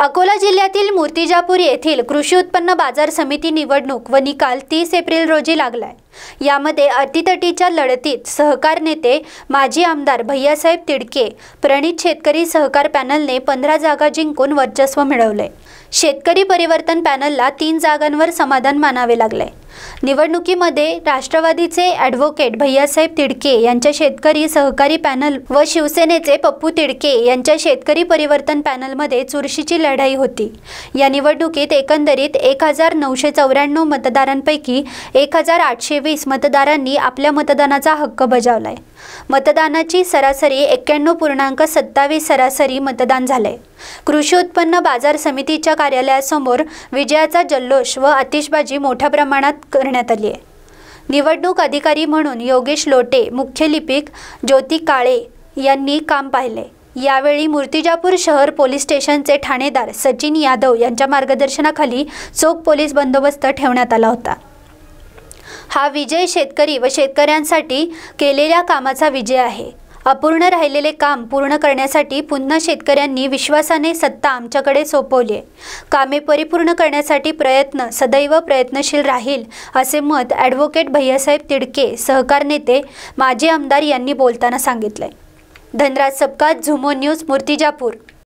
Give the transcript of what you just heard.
अकोला जिल्ह्यातील मूर्तिजापूर येथील कृषी उत्पन्न बाजार समिती निवडणूक व निकाल तीस एप्रिल रोजी लागलाय यामध्ये अटीतटीच्या लढतीत सहकार नेते माजी आमदार भैयासाहेब तिडके प्रणित शेतकरी सहकार पॅनलने पंधरा जागा जिंकून वर्चस्व मिळवले शेतकरी परिवर्तन पॅनलला तीन जागांवर समाधान मानावे लागले निवडणुकीमध्ये राष्ट्रवादीचे ॲडव्होकेट भैयासाहेब तिडके यांच्या शेतकरी सहकारी पॅनल व शिवसेनेचे पप्पू तिडके यांच्या शेतकरी परिवर्तन पॅनलमध्ये चुरशीची लढाई होती या निवडणुकीत एकंदरीत एक हजार नऊशे चौऱ्याण्णव मतदारांपैकी एक हजार आठशे तेवीस मतदारांनी आपल्या मतदानाचा हक्क बजावलाय मतदानाची सरासरी एक्क्याण्णव पूर्णांक सत्तावीस सरासरी मतदान झालंय कृषी उत्पन्न बाजार समितीच्या कार्यालयासमोर विजयाचा जल्लोष व आतिषबाजी मोठ्या प्रमाणात करण्यात आली आहे निवडणूक अधिकारी म्हणून योगेश लोटे मुख्य लिपिक ज्योती काळे यांनी काम पाहिले यावेळी मूर्तिजापूर शहर पोलीस स्टेशनचे ठाणेदार सचिन यादव यांच्या मार्गदर्शनाखाली चोख पोलीस बंदोबस्त ठेवण्यात आला होता हा विजय शेतकरी व शेतकऱ्यांसाठी केलेल्या कामाचा विजय आहे अपूर्ण राहिलेले काम पूर्ण करण्यासाठी पुन्हा शेतकऱ्यांनी विश्वासाने सत्ता आमच्याकडे सोपवली आहे कामे परिपूर्ण करण्यासाठी प्रयत्न सदैव प्रयत्नशील राहील असे मत ॲडव्होकेट भैयासाहेब तिडके सहकार नेते माजी आमदार यांनी बोलताना सांगितले धनराज सपकात झुमो न्यूज मूर्तिजापूर